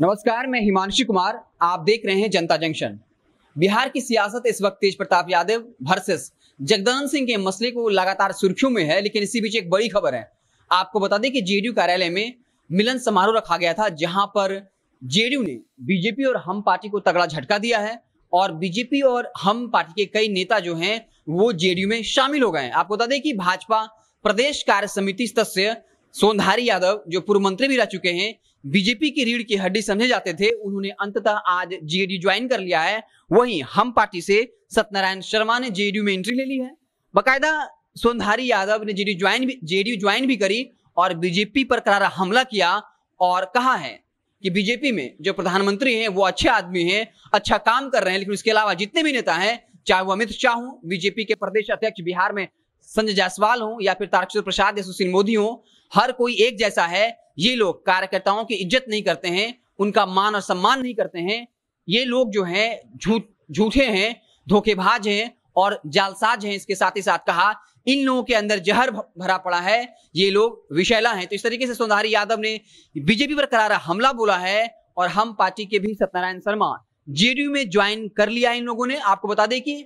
नमस्कार मैं हिमांशु कुमार आप देख रहे हैं जनता जंक्शन बिहार की सियासत इस वक्त तेज प्रताप यादव वर्सेस जगदानंद सिंह के मसले को लगातार सुर्खियों में है लेकिन इसी बीच एक बड़ी खबर है आपको बता दें कि जेडीयू कार्यालय में मिलन समारोह रखा गया था जहां पर जेडीयू ने बीजेपी और हम पार्टी को तगड़ा झटका दिया है और बीजेपी और हम पार्टी के कई नेता जो हैं वो जेडीयू में शामिल हो गए हैं आपको बता दें कि भाजपा प्रदेश कार्य समिति सदस्य सोनधारी यादव जो पूर्व मंत्री भी रह चुके हैं बीजेपी की रीढ़ की हड्डी समझे जाते थे उन्होंने अंततः आज जेडीयू ज्वाइन कर लिया है वहीं हम पार्टी से सत्यनारायण शर्मा ने जेडीयू में एंट्री ले ली है बाकायदा सोनधारी यादव ने जेडीयू ज्वाइन भी जेडीयू ज्वाइन भी करी और बीजेपी पर करारा हमला किया और कहा है कि बीजेपी में जो प्रधानमंत्री हैं वो अच्छे आदमी हैं अच्छा काम कर रहे हैं लेकिन उसके अलावा जितने भी नेता हैं चाहे वो अमित शाह हूं बीजेपी के प्रदेश अध्यक्ष बिहार में संजय जायसवाल हो या फिर तारकिशोर प्रसाद या सुशील मोदी हो हर कोई एक जैसा है ये लोग कार्यकर्ताओं की इज्जत नहीं करते हैं उनका मान और सम्मान नहीं करते हैं ये लोग जो है झूठे हैं धोखेबाज हैं और जालसाज हैं इसके साथ ही साथ कहा इन लोगों के अंदर जहर भरा पड़ा है ये लोग विषैला हैं तो इस तरीके से सोनधारी यादव ने बीजेपी पर करारा हमला बोला है और हम पार्टी के भी सत्यनारायण शर्मा जेडीयू में ज्वाइन कर लिया इन लोगों ने आपको बता दें कि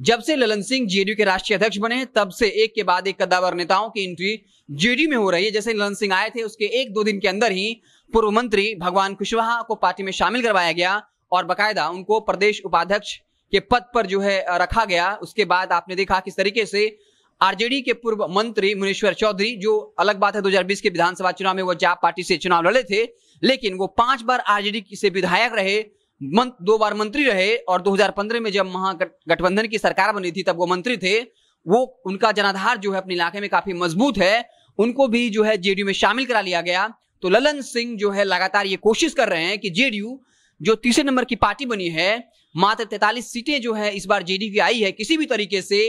जब से ललन सिंह जेडीयू के राष्ट्रीय अध्यक्ष बने तब से एक के बाद एक कद्दावर नेताओं की एंट्री जेडीयू में हो रही है जैसे ललन सिंह आए थे उसके एक दो दिन के अंदर ही पूर्व मंत्री भगवान कुशवाहा को पार्टी में शामिल करवाया गया और बकायदा उनको प्रदेश उपाध्यक्ष के पद पर जो है रखा गया उसके बाद आपने देखा किस तरीके से आरजेडी के पूर्व मंत्री मुनेश्वर चौधरी जो अलग बात है 2020 के विधानसभा चुनाव में वो जाप पार्टी से चुनाव लड़े थे लेकिन वो पांच बार आरजेडी से विधायक रहे दो बार मंत्री रहे और 2015 में जब महागठबंधन की सरकार बनी थी तब वो मंत्री थे वो उनका जनाधार जो है अपने इलाके में काफी मजबूत है उनको भी जो है जेडीयू में शामिल करा लिया गया तो ललन सिंह जो है लगातार ये कोशिश कर रहे हैं कि जेडीयू जो तीसरे नंबर की पार्टी बनी है मात्र तैतालीस सीटें जो है इस बार जेडीयू की आई है किसी भी तरीके से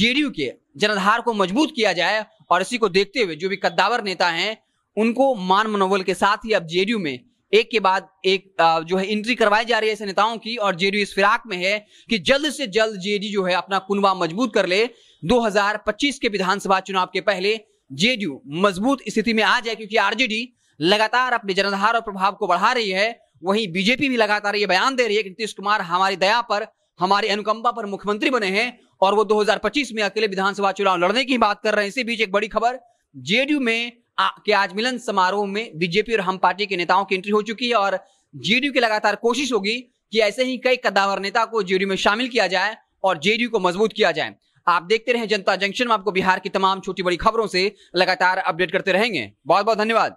जेडीयू के जनाधार को मजबूत किया जाए और इसी को देखते हुए जो भी कद्दावर नेता हैं उनको मान मनोबल के साथ ही अब जेडीयू में एक के बाद एक जो है एंट्री करवाई जा रही है ऐसे नेताओं की और जेडीयू इस फिराक में है कि जल्द से जल्द जेडीयू जो है अपना कुनबा मजबूत कर ले 2025 के विधानसभा चुनाव के पहले जेडीयू मजबूत स्थिति में आ जाए क्योंकि आरजेडी लगातार अपने जनधार और प्रभाव को बढ़ा रही है वहीं बीजेपी भी लगातार ये बयान दे रही है कि नीतीश कुमार हमारी दया पर हमारी अनुकंपा पर मुख्यमंत्री बने हैं और वो 2025 में अकेले विधानसभा चुनाव लड़ने की बात कर रहे हैं इसी बीच एक बड़ी खबर जेडीयू में के आज मिलन समारोह में बीजेपी और हम पार्टी के नेताओं की एंट्री हो चुकी है और जेडीयू की लगातार कोशिश होगी कि ऐसे ही कई कद्दावर नेता को जेडीयू में शामिल किया जाए और जेडीयू को मजबूत किया जाए आप देखते रहे जनता जंक्शन में आपको बिहार की तमाम छोटी बड़ी खबरों से लगातार अपडेट करते रहेंगे बहुत बहुत धन्यवाद